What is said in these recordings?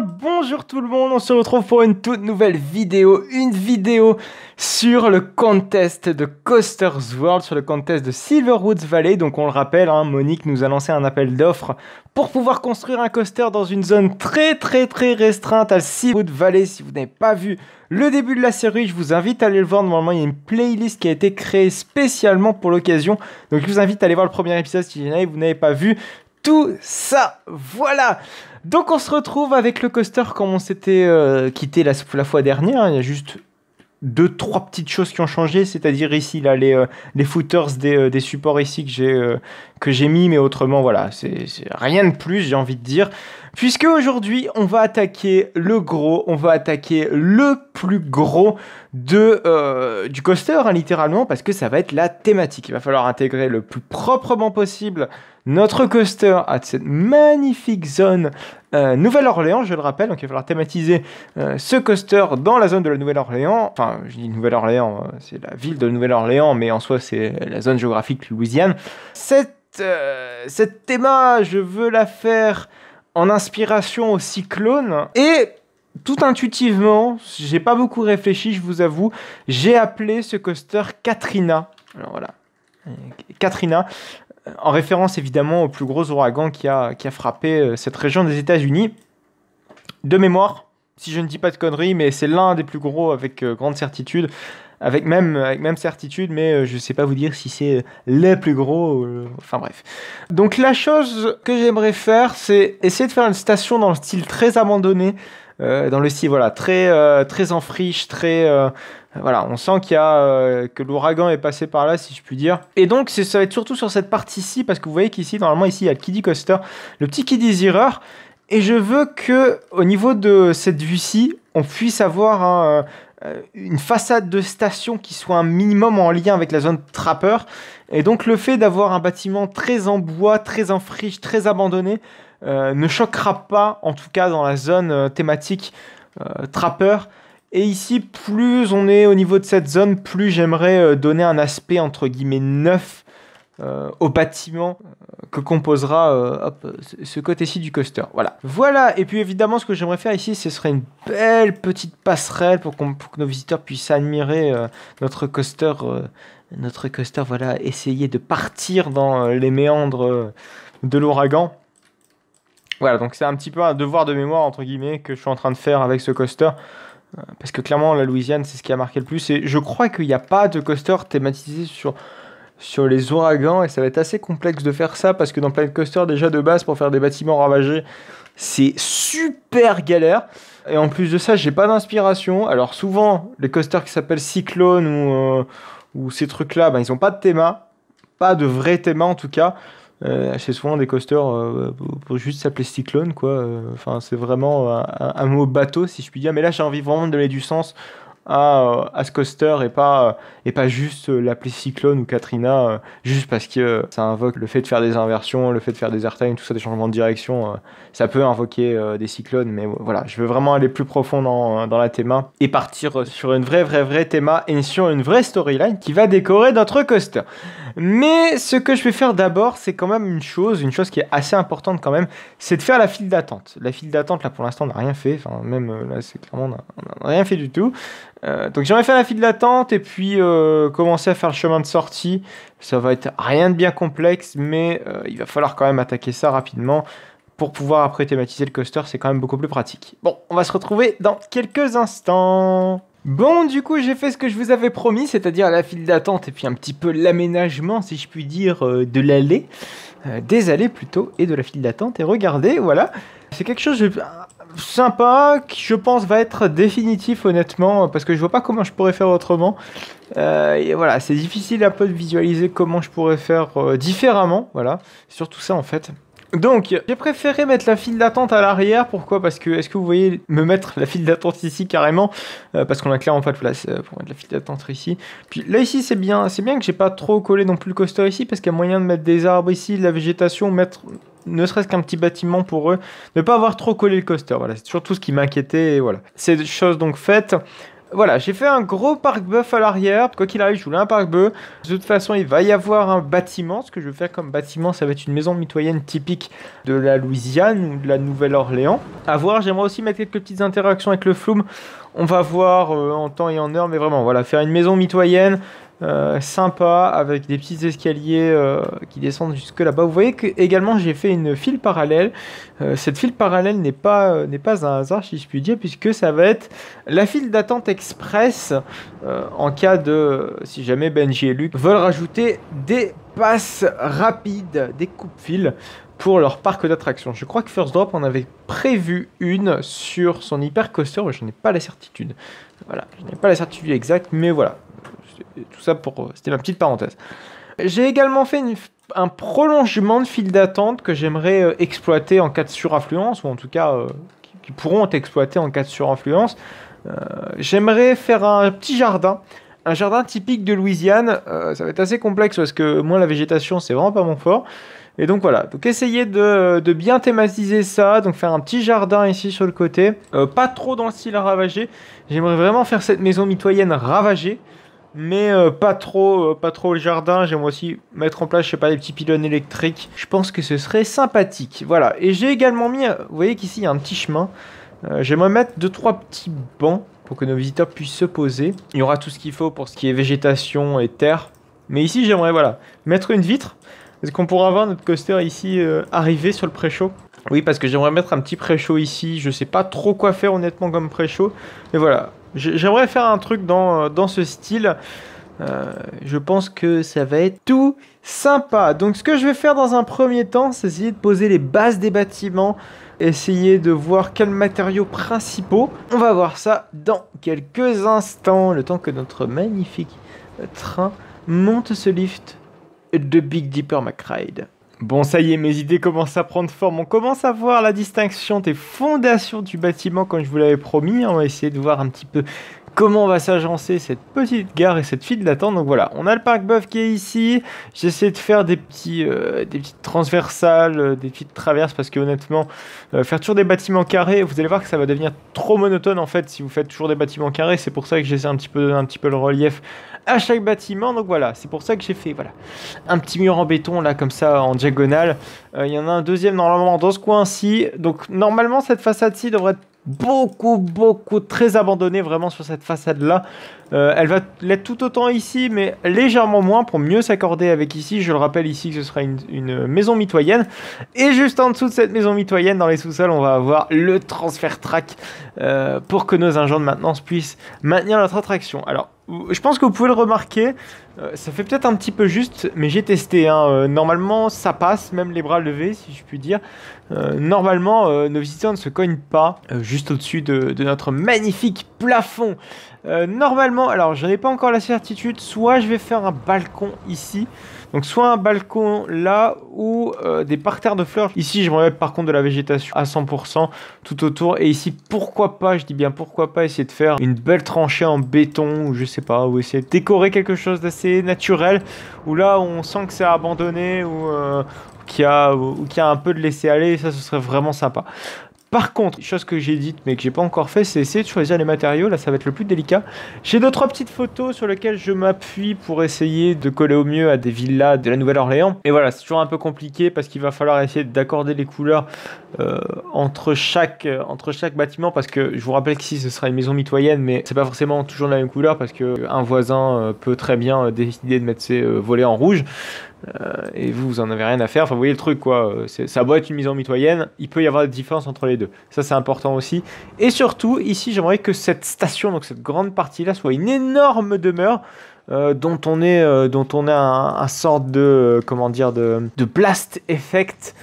bonjour tout le monde, on se retrouve pour une toute nouvelle vidéo, une vidéo sur le contest de Coaster's World, sur le contest de Silverwoods Valley. Donc on le rappelle, hein, Monique nous a lancé un appel d'offres pour pouvoir construire un coaster dans une zone très très très restreinte à Silverwoods Valley. Si vous n'avez pas vu le début de la série, je vous invite à aller le voir. Normalement, il y a une playlist qui a été créée spécialement pour l'occasion. Donc je vous invite à aller voir le premier épisode si vous n'avez pas vu tout ça. Voilà donc on se retrouve avec le coaster comme on s'était euh, quitté la, fois dernière. Il y a juste deux, trois petites choses qui ont changé, c'est-à-dire ici là les, euh, footers euh, des, supports ici que j'ai que j'ai mis, mais autrement voilà, c'est rien de plus j'ai envie de dire puisque aujourd'hui on va attaquer le gros, on va attaquer le plus gros de, euh, du coaster, hein, littéralement, parce que ça va être la thématique. Il va falloir intégrer le plus proprement possible notre coaster à cette magnifique zone euh, Nouvelle-Orléans, je le rappelle. Donc il va falloir thématiser euh, ce coaster dans la zone de la Nouvelle-Orléans. Enfin, je dis Nouvelle-Orléans, c'est la ville de Nouvelle-Orléans, mais en soi c'est la zone géographique Louisiane. Cette, cette théma, je veux la faire en inspiration au cyclone et tout intuitivement, j'ai pas beaucoup réfléchi, je vous avoue, j'ai appelé ce coaster Katrina. Alors voilà, Katrina, en référence évidemment au plus gros ouragan qui a, qui a frappé euh, cette région des États-Unis. De mémoire, si je ne dis pas de conneries, mais c'est l'un des plus gros avec euh, grande certitude avec même, avec même certitude, mais euh, je ne sais pas vous dire si c'est euh, les plus gros, euh, enfin bref. Donc la chose que j'aimerais faire, c'est essayer de faire une station dans le style très abandonné, dans le style voilà très très en friche très voilà on sent qu'il y a que l'ouragan est passé par là si je puis dire et donc ça va être surtout sur cette partie-ci parce que vous voyez qu'ici normalement ici il y a le kiddie coaster le petit kiddie zirer et je veux que au niveau de cette vue-ci on puisse avoir un, euh, une façade de station qui soit un minimum en lien avec la zone trappeur. Et donc le fait d'avoir un bâtiment très en bois, très en friche, très abandonné, euh, ne choquera pas, en tout cas dans la zone euh, thématique trappeur. Et ici, plus on est au niveau de cette zone, plus j'aimerais donner un aspect entre guillemets neuf euh, au bâtiment euh, que composera euh, ce côté-ci du coaster. Voilà. Voilà, et puis évidemment, ce que j'aimerais faire ici, ce serait une belle petite passerelle pour, que nos visiteurs puissent admirer notre coaster. notre coaster, voilà, essayer de partir dans les méandres de l'ouragan. Voilà, donc c'est un petit peu un devoir de mémoire, entre guillemets, que je suis en train de faire avec ce coaster. Parce que clairement, la Louisiane, c'est ce qui a marqué le plus. Et je crois qu'il n'y a pas de coaster thématisé sur sur les ouragans et ça va être assez complexe de faire ça parce que dans de Coaster déjà de base pour faire des bâtiments ravagés c'est super galère et en plus de ça j'ai pas d'inspiration alors souvent les coasters qui s'appellent Cyclone ou, euh, ou ces trucs là ben, ils ont pas de théma pas de vrai théma en tout cas euh, c'est souvent des coasters euh, pour juste s'appeler Cyclone quoi enfin c'est vraiment un, un, mot bateau si je puis dire mais là j'ai envie vraiment de donner du sens à, euh, à ce coaster et pas, euh, et pas juste euh, l'appeler Cyclone ou Katrina, juste parce que ça invoque le fait de faire des inversions, le fait de faire des airtime, tout ça, des changements de direction. ça peut invoquer des cyclones, mais voilà, je veux vraiment aller plus profond dans, dans la théma et partir sur une vraie, vraie, vraie théma et sur une vraie storyline qui va décorer notre coaster. Mais ce que je vais faire d'abord, c'est quand même une chose, une chose qui est assez importante quand même, c'est de faire la file d'attente. La file d'attente, là pour l'instant, on n'a rien fait. Enfin, même là, c'est clairement, on n'a rien fait du tout. Euh, donc j'aurais fait la file d'attente et puis euh, commencer à faire le chemin de sortie. Ça va être rien de bien complexe, mais euh, il va falloir quand même attaquer ça rapidement pour pouvoir après thématiser le coaster. C'est quand même beaucoup plus pratique. Bon, on va se retrouver dans quelques instants. Bon, du coup, j'ai fait ce que je vous avais promis, c'est-à-dire la file d'attente et puis un petit peu l'aménagement, si je puis dire, de l'allée, des allées plutôt, et de la file d'attente. Et regardez, voilà, c'est quelque chose, je sympa, qui je pense va être définitif honnêtement, parce que je vois pas comment je pourrais faire autrement. Euh, et voilà, c'est difficile un peu de visualiser comment je pourrais faire euh, différemment, voilà, surtout ça en fait. Donc, j'ai préféré mettre la file d'attente à l'arrière. Pourquoi Parce que, est-ce que vous voyez me mettre la file d'attente ici carrément euh, Parce qu'on a clairement pas de place pour mettre la file d'attente ici. Puis là, ici, c'est bien. C'est bien que j'ai pas trop collé non plus le coaster ici, parce qu'il y a moyen de mettre des arbres ici, de la végétation, mettre ne serait-ce qu'un petit bâtiment pour eux, ne pas avoir trop collé le coaster. Voilà, c'est surtout ce qui m'inquiétait. Voilà. Ces choses donc faites. Voilà, j'ai fait un gros parc bœuf à l'arrière. Quoi qu'il arrive, je voulais un parc bœuf. De toute façon, il va y avoir un bâtiment. Ce que je veux faire comme bâtiment, ça va être une maison mitoyenne typique de la Louisiane ou de la Nouvelle-Orléans. À voir, j'aimerais aussi mettre quelques petites interactions avec le Flume. On va voir euh, en temps et en heure, mais vraiment, voilà, faire une maison mitoyenne euh, sympa avec des petits escaliers euh, qui descendent jusque là-bas. Vous voyez que également j'ai fait une file parallèle. Euh, cette file parallèle n'est pas n'est pas un hasard si je puis dire puisque ça va être la file d'attente express en cas de si jamais Benji et Luc veulent rajouter des passes rapides, des coupes files pour leur parc d'attractions. Je crois que First Drop en avait prévu une sur son hypercoaster, mais je n'ai pas la certitude. Voilà, je n'ai pas la certitude exacte, mais voilà tout ça pour. Euh, c'était ma petite parenthèse. J'ai également fait un prolongement de file d'attente que j'aimerais euh, exploiter en cas de suraffluence, ou en tout cas euh, qui, pourront être exploités en cas de suraffluence. j'aimerais faire un petit jardin. Un jardin typique de Louisiane, ça va être assez complexe parce que moi la végétation c'est vraiment pas mon fort. Et donc voilà, donc essayer de, bien thématiser ça, donc faire un petit jardin ici sur le côté, pas trop dans le style ravagé. J'aimerais vraiment faire cette maison mitoyenne ravagée, mais euh, pas trop euh, pas trop le jardin j'aimerais aussi mettre en place je sais pas des petits pylônes électriques je pense que ce serait sympathique voilà et j'ai également mis euh, vous voyez qu'ici il y a un petit chemin j'aimerais mettre deux trois petits bancs pour que nos visiteurs puissent se poser il y aura tout ce qu'il faut pour ce qui est végétation et terre mais ici j'aimerais voilà mettre une vitre est-ce qu'on pourra voir notre coaster ici arriver sur le pré-chaud oui parce que j'aimerais mettre un petit pré-chaud ici je sais pas trop quoi faire honnêtement comme pré-chaud mais voilà J'aimerais faire un truc dans, euh, ce style. Euh, je pense que ça va être tout sympa. Donc ce que je vais faire dans un premier temps, c'est essayer de poser les bases des bâtiments, essayer de voir quels matériaux principaux. On va voir ça dans quelques instants, le temps que notre magnifique train monte ce lift de Big Dipper McRide. Bon, ça y est, mes idées commencent à prendre forme. On commence à voir la distinction des fondations du bâtiment, comme je vous l'avais promis. On va essayer de voir un petit peu comment va s'agencer cette petite gare et cette file d'attente. Donc voilà, on a le parc Boeuf qui est ici. J'essaie de faire des, petits, euh, des petites transversales, euh, des petites traverses, parce que honnêtement, euh, faire toujours des bâtiments carrés, vous allez voir que ça va devenir trop monotone en fait si vous faites toujours des bâtiments carrés. C'est pour ça que j'essaie un petit peu de donner un petit peu le relief à chaque bâtiment. Donc voilà, c'est pour ça que j'ai fait voilà un petit mur en béton là comme ça en diagonale. Il y en a un deuxième normalement dans ce coin-ci. Donc normalement cette façade-ci devrait être beaucoup, beaucoup, très abandonnée vraiment sur cette façade-là. Euh, elle va l'être tout autant ici, mais légèrement moins pour mieux s'accorder avec ici. Je le rappelle ici que ce sera une, maison mitoyenne. Et juste en dessous de cette maison mitoyenne, dans les sous-sols, on va avoir le transfert track euh, pour que nos agents de maintenance puissent maintenir notre attraction. Alors, je pense que vous pouvez le remarquer, euh, ça fait peut-être un petit peu juste, mais j'ai testé. Hein. Euh, normalement, ça passe, même les bras levés, si je puis dire. Euh, normalement, nos visiteurs ne se cognent pas juste au-dessus de, de, notre magnifique plafond. normalement, alors je n'ai pas encore la certitude, soit je vais faire un balcon ici, donc soit un balcon là ou euh, des parterres de fleurs. Ici, je j'aimerais par contre de la végétation à 100% tout autour. Et ici, pourquoi pas, je dis bien pourquoi pas, essayer de faire une belle tranchée en béton ou je sais pas, ou essayer de décorer quelque chose d'assez naturel où là on sent que c'est abandonné ou, euh, qu'il y, a un peu de laisser aller, ça ce serait vraiment sympa. Par contre, chose que j'ai dite mais que j'ai pas encore fait, c'est essayer de choisir les matériaux. Là, ça va être le plus délicat. J'ai deux trois petites photos sur lesquelles je m'appuie pour essayer de coller au mieux à des villas de la Nouvelle-Orléans. Et voilà, c'est toujours un peu compliqué parce qu'il va falloir essayer d'accorder les couleurs euh, entre chaque euh, entre chaque bâtiment parce que je vous rappelle que si ce sera une maison mitoyenne, mais c'est pas forcément toujours la même couleur parce que un voisin euh, peut très bien décider de mettre ses volets en rouge. Euh, et vous, vous en avez rien à faire. Enfin, vous voyez le truc, quoi. Euh, ça doit être une mise en mitoyenne. Il peut y avoir des différences entre les deux. Ça, c'est important aussi. Et surtout, ici, j'aimerais que cette station, donc cette grande partie-là, soit une énorme demeure. Euh, dont on est, dont on a un, un sorte de, comment dire, de, blast effect.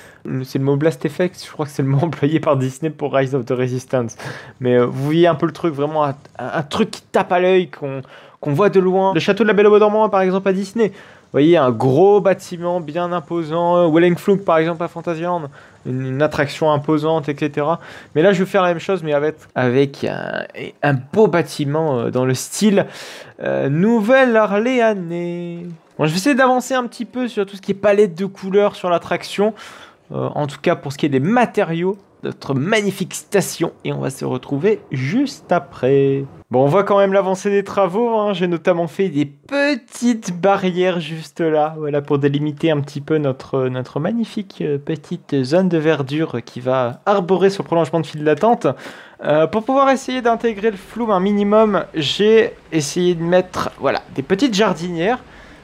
C'est le mot blast effect, je crois que c'est le mot employé par Disney pour Rise of the Resistance. Mais vous voyez un peu le truc, vraiment un, truc qui tape à l'œil, qu'on voit de loin. Le château de la Belle au Dormant, par exemple, à Disney. Vous voyez, un gros bâtiment bien imposant. Euh, Wellingflug, par exemple, à Fantasyland, une, attraction imposante, etc. Mais là, je vais faire la même chose, mais avec, un, beau bâtiment euh, dans le style euh, Nouvelle-Orléanais. Bon, je vais essayer d'avancer un petit peu sur tout ce qui est palette de couleurs sur l'attraction. en tout cas, pour ce qui est des matériaux, notre magnifique station et on va se retrouver juste après. Bon, on voit quand même l'avancée des travaux. Hein. J'ai notamment fait des petites barrières juste là, voilà, pour délimiter un petit peu notre, notre magnifique euh, petite zone de verdure qui va arborer ce prolongement de fil d'attente. Euh, pour pouvoir essayer d'intégrer le flou un minimum, j'ai essayé de mettre voilà, des petites jardinières.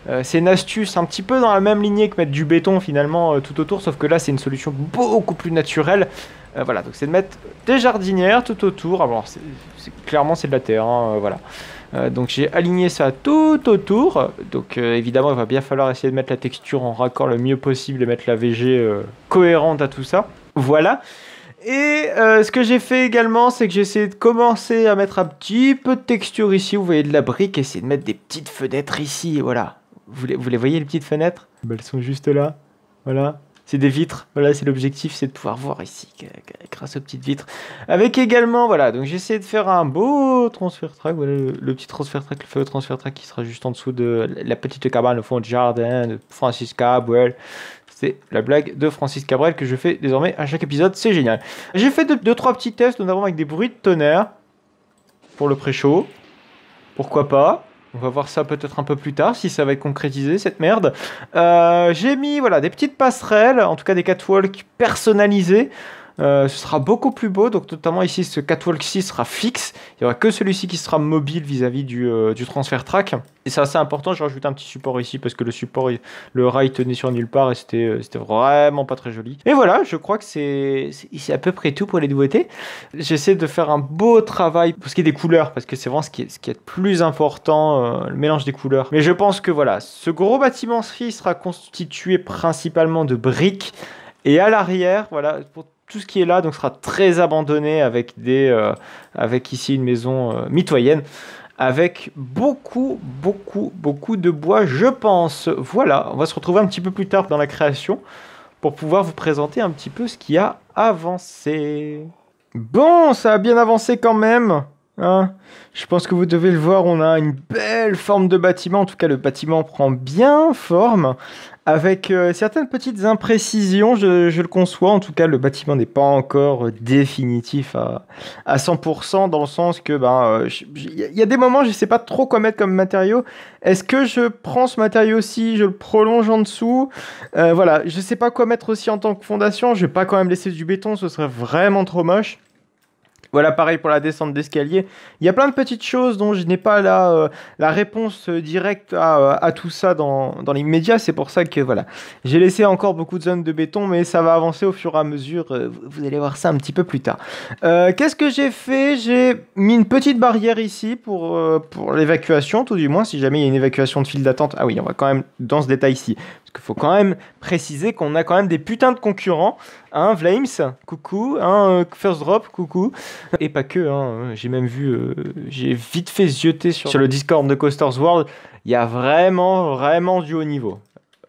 Euh, c'est une astuce un petit peu dans la même lignée que mettre du béton finalement tout autour, sauf que là c'est une solution beaucoup plus naturelle. Euh, voilà, donc c'est de mettre des jardinières tout autour. Alors, c'est clairement, c'est de la terre, hein, euh, voilà. Euh, donc j'ai aligné ça tout autour. Donc évidemment, il va bien falloir essayer de mettre la texture en raccord le mieux possible et mettre la VG cohérente à tout ça. Voilà. Et ce que j'ai fait également, c'est que j'ai essayé de commencer à mettre un petit peu de texture ici. Vous voyez de la brique, essayer de mettre des petites fenêtres ici. Voilà. Vous les, voyez, les petites fenêtres bah, Elles sont juste là. Voilà c'est des vitres. Voilà, c'est l'objectif, c'est de pouvoir voir ici grâce aux petites vitres. Avec également, voilà, donc j'ai essayé de faire un beau transfert track. Voilà, le, petit transfert track, le fameux transfert track qui sera juste en dessous de la petite cabane au fond du jardin de Francis Cabrel. C'est la blague de Francis Cabrel que je fais désormais à chaque épisode, c'est génial. J'ai fait 2-3 petits tests, notamment avec des bruits de tonnerre pour le pré-show. Pourquoi pas on va voir ça peut-être un peu plus tard, si ça va être concrétisé, cette merde. Euh, j'ai mis voilà, des petites passerelles, en tout cas des catwalks personnalisés. Euh, ce sera beaucoup plus beau, donc notamment ici ce Catwalk 6 sera fixe, il n'y aura que celui-ci qui sera mobile vis-à-vis du, euh, du, transfert track. Et c'est assez important, je rajoute un petit support ici parce que le support, le rail tenait sur nulle part et euh, c'était vraiment pas très joli. Et voilà, je crois que c'est à peu près tout pour les nouveautés. J'essaie de faire un beau travail pour ce qui est des couleurs, parce que c'est vraiment ce qui est, ce qui est le plus important, le mélange des couleurs. Mais je pense que voilà, ce gros bâtiment sera constitué principalement de briques. Et à l'arrière, voilà, pour tout ce qui est là donc sera très abandonné avec des euh, avec ici une maison euh, mitoyenne avec beaucoup beaucoup beaucoup de bois je pense voilà on va se retrouver un petit peu plus tard dans la création pour pouvoir vous présenter un petit peu ce qui a avancé bon ça a bien avancé quand même hein je pense que vous devez le voir on a une belle forme de bâtiment en tout cas le bâtiment prend bien forme avec euh, certaines petites imprécisions, je, le conçois. En tout cas, le bâtiment n'est pas encore euh, définitif à, à 100%, dans le sens que, ben, euh, il y a des moments, je ne sais pas trop quoi mettre comme matériau. Est-ce que je prends ce matériau-ci, je le prolonge en dessous Voilà, je ne sais pas quoi mettre aussi en tant que fondation. Je ne vais pas quand même laisser du béton, ce serait vraiment trop moche. Voilà, pareil pour la descente d'escalier. Il y a plein de petites choses dont je n'ai pas la, euh, réponse euh, directe euh, à, tout ça dans, dans l'immédiat. C'est pour ça que voilà, j'ai laissé encore beaucoup de zones de béton, mais ça va avancer au fur et à mesure. vous allez voir ça un petit peu plus tard. Qu'est-ce que j'ai fait J'ai mis une petite barrière ici pour, pour l'évacuation, tout du moins, si jamais il y a une évacuation de file d'attente. Ah oui, on va quand même dans ce détail ici. Parce qu'il faut quand même préciser qu'on a quand même des putains de concurrents. hein, Vlaims, coucou. hein, First Drop, coucou. Et pas que, hein. j'ai même vu, euh, j'ai vite fait zioter sur, sur le Discord de Coasters World. Il y a vraiment, vraiment du haut niveau.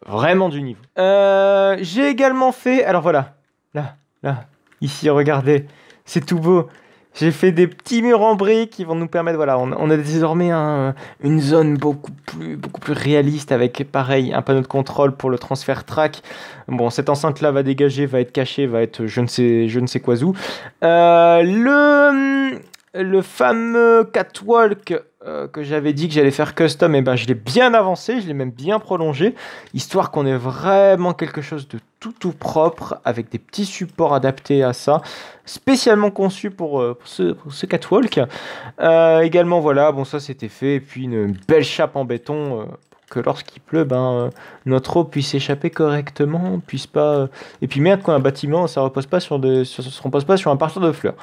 Vraiment du niveau. Euh, j'ai également fait, alors voilà, là, là, ici, regardez, c'est tout beau. J'ai fait des petits murs en briques qui vont nous permettre, voilà, on, a désormais une zone beaucoup plus, beaucoup plus réaliste avec, pareil, un panneau de contrôle pour le transfert track. Bon, cette enceinte-là va dégager, va être cachée, va être je ne sais, je ne sais quoi où. Euh, le, le fameux catwalk euh, que j'avais dit que j'allais faire custom, et eh ben je l'ai bien avancé, je l'ai même bien prolongé, histoire qu'on ait vraiment quelque chose de tout tout propre, avec des petits supports adaptés à ça, spécialement conçus pour, euh, ce, catwalk. Euh, également voilà, bon ça c'était fait, et puis une belle chape en béton que lorsqu'il pleut, ben, euh, notre eau puisse échapper correctement, puisse pas. Euh, et puis merde, quoi, un bâtiment, ça repose pas sur de, se repose pas sur un parterre de fleurs.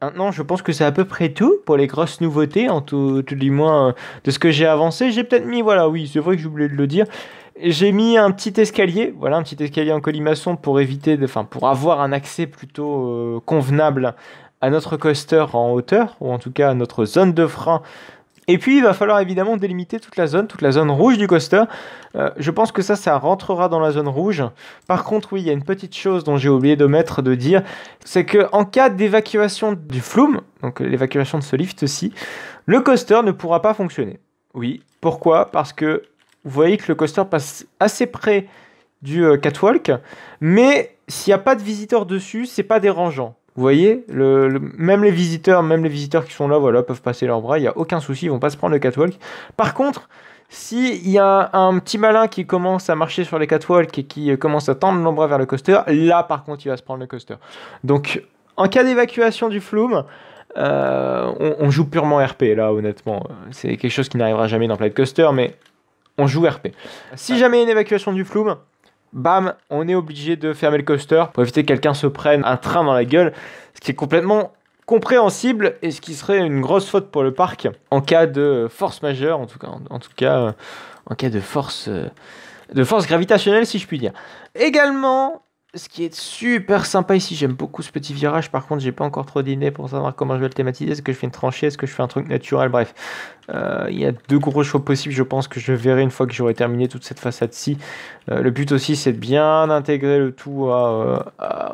Maintenant, je pense que c'est à peu près tout pour les grosses nouveautés, en tout, du moins euh, de ce que j'ai avancé. J'ai peut-être mis, voilà, oui, c'est vrai que j'ai oublié de le dire. J'ai mis un petit escalier, voilà, un petit escalier en colimaçon pour éviter, de, enfin, pour avoir un accès plutôt convenable à notre coaster en hauteur, ou en tout cas à notre zone de frein et puis il va falloir évidemment délimiter toute la zone, toute la zone rouge du coaster. Euh, je pense que ça, ça rentrera dans la zone rouge. Par contre, oui, il y a une petite chose dont j'ai oublié de mettre, de dire, c'est que en cas d'évacuation du flume, donc l'évacuation de ce lift-ci, le coaster ne pourra pas fonctionner. Oui, pourquoi Parce que vous voyez que le coaster passe assez près du euh, catwalk, mais s'il n'y a pas de visiteurs dessus, c'est pas dérangeant. Vous voyez, même les visiteurs, même les visiteurs qui sont là, voilà, peuvent passer leurs bras, il n'y a aucun souci, ils vont pas se prendre le catwalk. Par contre, s'il y a un, petit malin qui commence à marcher sur les catwalks et qui euh, commence à tendre l'ombre vers le coaster, là par contre il va se prendre le coaster. Donc en cas d'évacuation du flume, euh, on, joue purement RP là honnêtement. C'est quelque chose qui n'arrivera jamais dans Flight Coaster, mais on joue RP. Si ah. jamais une évacuation du flume, bam, on est obligé de fermer le coaster pour éviter que quelqu'un se prenne un train dans la gueule, ce qui est complètement compréhensible et ce qui serait une grosse faute pour le parc en cas de force majeure, en tout cas, en, tout cas, euh, en cas de force, euh, de force gravitationnelle si je puis dire. Également, ce qui est super sympa ici, j'aime beaucoup ce petit virage. Par contre, j'ai pas encore trop d'idées pour savoir comment je vais le thématiser. Est-ce que je fais une tranchée Est-ce que je fais un truc naturel Bref, euh, il y a deux gros choix possibles. Je pense que je verrai une fois que j'aurai terminé toute cette façade-ci. Euh, le but aussi, c'est de bien intégrer le tout euh, à,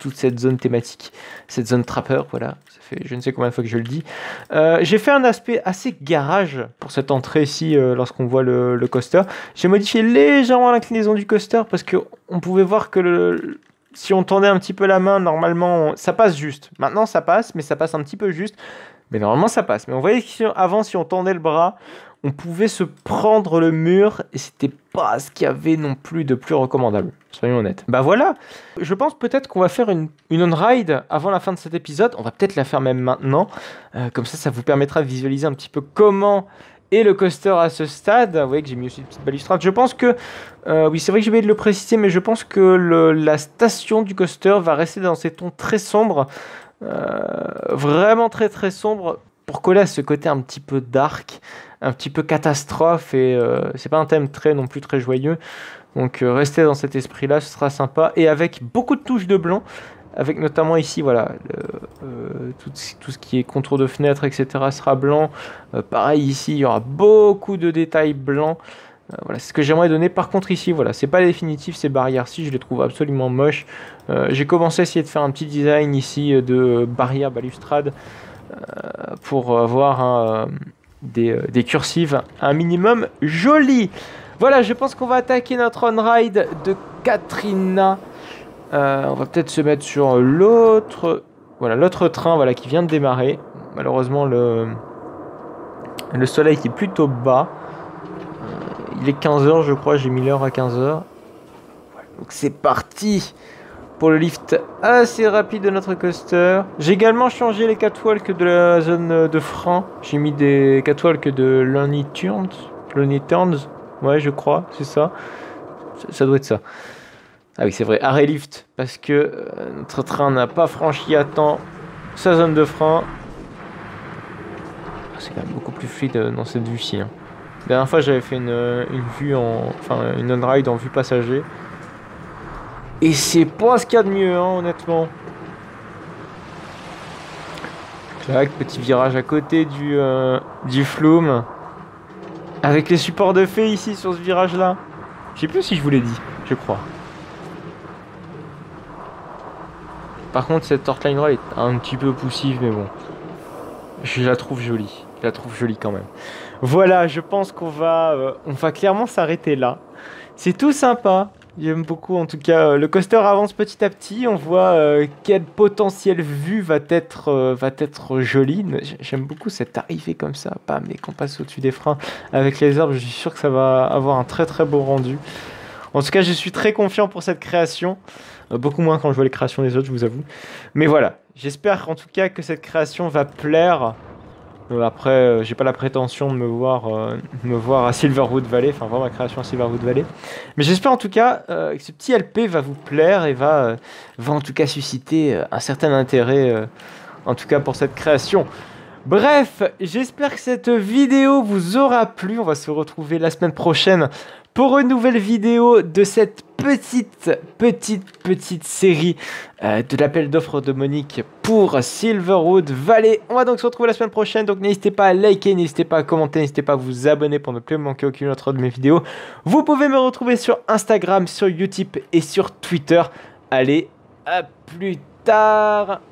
toute cette zone thématique, cette zone trappeur. Voilà, ça fait je ne sais combien de fois que je le dis. j'ai fait un aspect assez garage pour cette entrée ici, lorsqu'on voit le, coaster. J'ai modifié légèrement l'inclinaison du coaster parce que on pouvait voir que le si on tendait un petit peu la main, normalement, ça passe juste. Maintenant, ça passe, mais ça passe un petit peu juste. Mais normalement, ça passe. Mais on voyait qu'avant, si on tendait le bras, on pouvait se prendre le mur et c'était pas ce qu'il y avait non plus de plus recommandable, soyons honnêtes. Bah voilà, je pense peut-être qu'on va faire une, une on-ride avant la fin de cet épisode, on va peut-être la faire même maintenant, euh, comme ça ça vous permettra de visualiser un petit peu comment et le coaster à ce stade. Vous voyez que j'ai mis aussi une petite balustrade. Je pense que, euh, oui, c'est vrai que j'ai oublié de le préciser, mais je pense que la station du coaster va rester dans ces tons très sombres, euh, vraiment très très sombres, pour coller à ce côté un petit peu dark, un petit peu catastrophe, et euh, c'est pas un thème très non plus très joyeux. Donc restez dans cet esprit-là, ce sera sympa, et avec beaucoup de touches de blanc avec notamment ici, voilà, euh, tout, ce qui est contour de fenêtre, etc. sera blanc. Euh, pareil ici, il y aura beaucoup de détails blancs. Euh, voilà, c'est ce que j'aimerais donner. Par contre ici, voilà, c'est pas définitif ces barrières-ci, je les trouve absolument moches. J'ai commencé à essayer de faire un petit design ici de barrière balustrade pour avoir hein, des, des, cursives un minimum joli. Voilà, je pense qu'on va attaquer notre on-ride de Katrina. Euh, on va peut-être se mettre sur l'autre. Voilà, l'autre train voilà, qui vient de démarrer. Malheureusement, le, le soleil qui est plutôt bas. Euh, il est 15h, je crois. J'ai mis l'heure à 15h. donc c'est parti pour le lift assez rapide de notre coaster. J'ai également changé les catwalks de la zone de frein. J'ai mis des catwalks de Lonnie Turns. Lonnie Turns, ouais, je crois, c'est ça. ça. doit être ça. Ah oui, c'est vrai, arrêt lift, parce que euh, notre train n'a pas franchi à temps sa zone de frein. Ah, c'est quand même beaucoup plus fluide euh, dans cette vue-ci. Hein. La dernière fois, j'avais fait euh, une, vue en. Enfin, une on-ride en vue passager. Et c'est pas ce qu'il y a de mieux, hein, honnêtement. Clac, petit virage à côté du, du flume. Avec les supports de fée ici sur ce virage-là. Je sais plus si je vous l'ai dit, je crois. Par contre, cette tortline roll est un petit peu poussive, mais bon. Je la trouve jolie. Je la trouve jolie quand même. Voilà, je pense qu'on va, euh, on va clairement s'arrêter là. C'est tout sympa. J'aime beaucoup en tout cas. Euh, le coaster avance petit à petit. On voit quel euh, quelle potentielle vue va être, va être jolie. J'aime beaucoup cette arrivée comme ça. Pam, mais qu'on passe au-dessus des freins avec les arbres, je suis sûr que ça va avoir un très très beau rendu. En tout cas, je suis très confiant pour cette création. Euh, beaucoup moins quand je vois les créations des autres, je vous avoue. Mais voilà, j'espère en tout cas que cette création va plaire. Euh, après, euh, j'ai pas la prétention de me voir, me voir à Silverwood Valley, enfin voir ma création à Silverwood Valley. Mais j'espère en tout cas que ce petit LP va vous plaire et va, va en tout cas susciter un certain intérêt, en tout cas pour cette création. Bref, j'espère que cette vidéo vous aura plu. On va se retrouver la semaine prochaine pour une nouvelle vidéo de cette petite, petite, petite série euh, de l'appel d'offres de Monique pour Silverwood Valley. On va donc se retrouver la semaine prochaine, donc n'hésitez pas à liker, n'hésitez pas à commenter, n'hésitez pas à vous abonner pour ne plus manquer aucune autre de mes vidéos. Vous pouvez me retrouver sur Instagram, sur Utip et sur Twitter. Allez, à plus tard